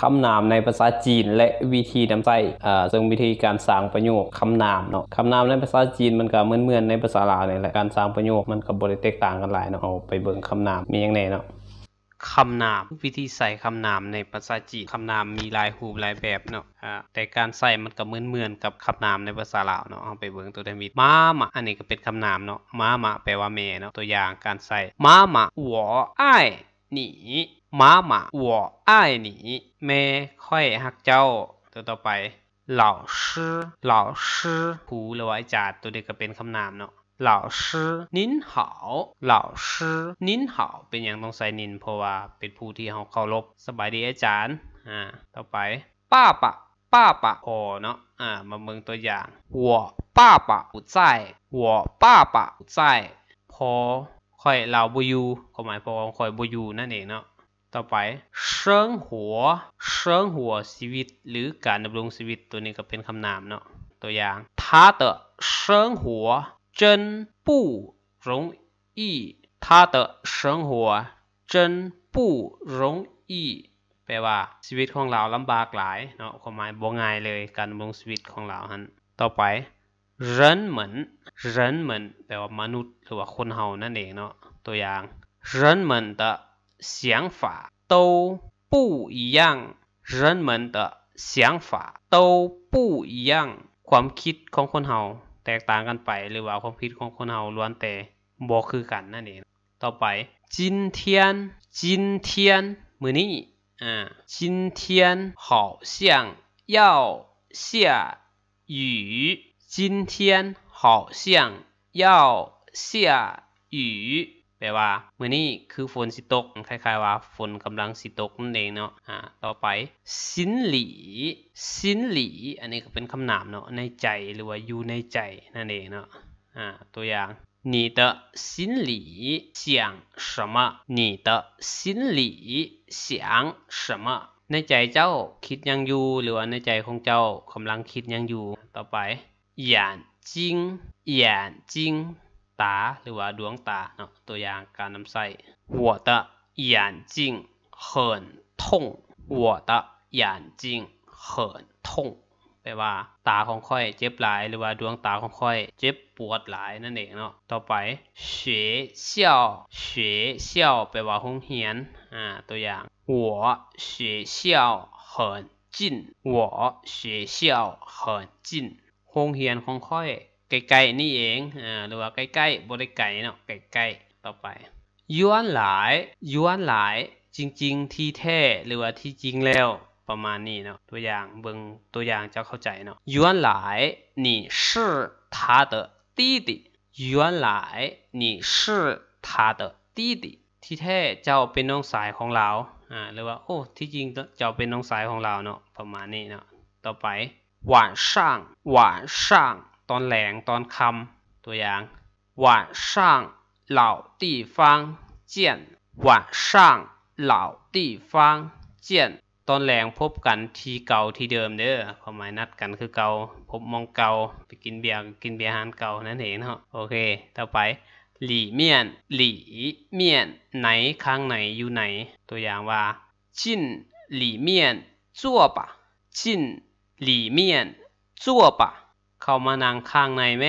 คำนามในภาษาจีนและวิธีนำใจเอ่อซึ่งวิธีการสร้างประโยคคำนามเนาะคำนามในภาษาจีนมันก็เหมือนๆในภาษาลาวนี่แหละการสร้างประโยคมันก็บริเตกต่างกันหลายเนาะเอาไปเบิ่งคำนามมีอย่างไรเนาะคำนามวิธีใส่คำนามในภาษาจีนคำนามมีหลายรูปหลายแบบเนาะแต่การใส่มันก็เหมือนเหมือนกับคำนามในภาษาลาวเนาะเอาไปเบิ่งตัวได้มีมามา อันนี้ก็เป็นคำนามเนาะมามาแปลว่าแม่เนาะตัวอย่างการใส่มามาหัวอ้าย หนีหมาหมา我爱你แม่ค่อยฮัก เจ้าตัวต่อไปเหล่าชื่อเหาชือผูหรือว่าอาจารย์ตัวเด็กก็เป็นคำนามเนาะเหล่าชื่ินเหาเหล่าชื่อนินเหาเป็นอย่างต้องใส่นินเพราะว่าเป็นผู้ที่เขาเคารพสบายดีอาจารย์ อ่า ต่อไปป้าปะป้าปะโอเนาะอ่า มาเมืองตัวอย่างหัวป้าปะอุใจหัวปาปะอุใจพอคอยเราบุยูก็หมายพอคอยบุยูนั่นเองเนาะต่อไปเชิงหัวเชิงหัวชีวิตหรือการดำรงชีวิตตัวนี้ก็เป็นคำนามเนาะตัวอย่าง他的生活真不容易他的生活真不容易แปลว่าชีวิตของเราลำบากหลายเนาะความหมายบ่ง่ายเลยการดำรงชีวิตของเราฮันต่อไปเรนเหมือนเรนเหมือนแปลว่ามนุษย์หรือว่าคนเฮานั่นเองเนาะตัวอย่างเรนเหมือนตะ想法都不一样，人们的想法都不一样。ความคิดของคนเราแตกต่างกันไปหรือเปล่าความคิดของคนเราล้วนแต่เหมือนกันนั่นเอง。ต่อไป今天今天วันนี้嗯今天好像要下雨今天好像要下雨。แปลว่ามื่อนี้คือฝนสิตกคล้ายๆว่า ฝนกำลังสิตกนั่นเองเนาะอ่าต่อไปสินหลีสินหลีอันนี้ก็เป็นคำนามเนาะในใจหรือว่าอยู่ในใจนั่นเองเนาะอ่าตัวอย่าง你的心里想什么你的心里想什么ในใจเจ้าคิดยังอยู่ หรือว่าในใจของเจ้ากำลังคิดยังอยู่ ต่อไป眼睛眼睛ตาหรือว่าดวงตาเนาะตัวอย่างการนำใส่我的眼睛很痛我的眼睛很痛แปลว่าตาของค่อยเจ็บหลายหรือว่าดวงตาของค่อยเจ็บปวดหลายนั่นเองเนาะ ต่อไปเ校เ校ี่ยวเเี่ยวแปลว่าหรงเรียน อ่าตัวอย่าง我学校很近我学校很近ห้งเรียนของค่อยใกล้ๆนี่เองอ่าหรือว่า ใกล้ๆบริไกลเนาะ ใกล้ๆต่อไปย้อนหลายย้อนหลาย จริงๆที่แท้หรือว่าที่จริงแล้วประมาณนี้เนาะตัวอย่างเบิ่งตัวอย่างจะเข้าใจเนาะย้อนหลาย你是他的弟弟ย้อนหลาย你是他的弟弟ที่แท้เจ้าเป็นน้องสายของเรา อ่าหรือว่าโอ้ที่จริงเจ้าเป็นน้องสายของเราเนาะประมาณนี้เนาะต่อไป晚上晚上ตอนแหลงตอนคำ ตัวอย่าง晚上老地方见晚上老地方见ตอนแหลงพบกันที่เก่าที่เดิมเด้อความหมายนัดกันคือเก่าพบมองเก่าไปกินเบียร์กินเบียร์ฮานเก่านั่นเองเนาะโอเค ต่อไปหลี่เมียนหลี่เมียนไหนข้างไหนอยู่ไหน ตัวอย่างว่าจินหลี่เมียนจั่วปะจินหลี่เมียนจั่วปะเข้ามานางข้างในไหม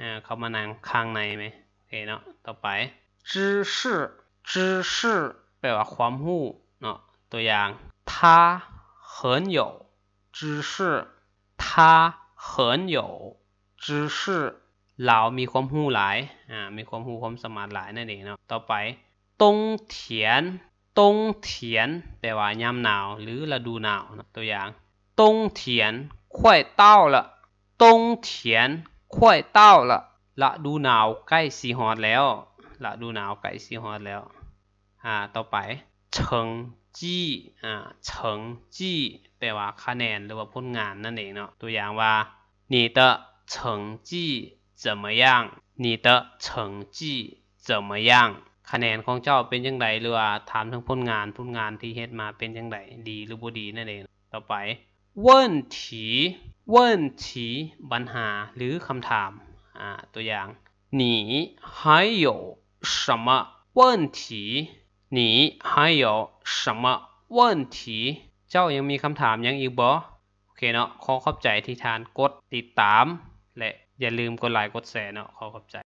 อ่าเข้ามานางข้างในไหมโอเคเนาะต่อไป知识知识แปลว่าความรู้เนาะตัวอย่าง他很有知识他很有知识เรามีความรู้หลาย อ่า มีความรู้ความสามารถหลายนั่นเองเนาะ ต่อไปตงเถียนตงเถียนแปลว่ายามหนาวหรือฤดูหนาวนะตัวอย่างตงเถียน快到了冬天快到了ละดูหนาวใกล้สีฮอดแล้วละดูหนาวใกล้สีฮอดแล้วอ่าต่อไป成绩อ่า成绩แปลว่าคะแนนหรือว่าผลงานนั่นเองเนาะตัวอย่างว่า你的成绩怎么样你的成绩怎么样คะแนนของเจ้าเป็นยังไงหรือว่าถามถึงผลงานผลงานที่เฮ็ดมาเป็นยังไงดีหรือบ่ดีนั่นเองต่อไป问题วินฉีปัญหาหรือคำถามตัวอย่าง你还有什么问题你还有什么问题เจ้ายังมีคำถามยังอีกบ่โอเคเนาะขอขอบใจที่ทานกดติดตามและอย่าลืมกดไลค์กดแชร์เนาะขอขอบใจ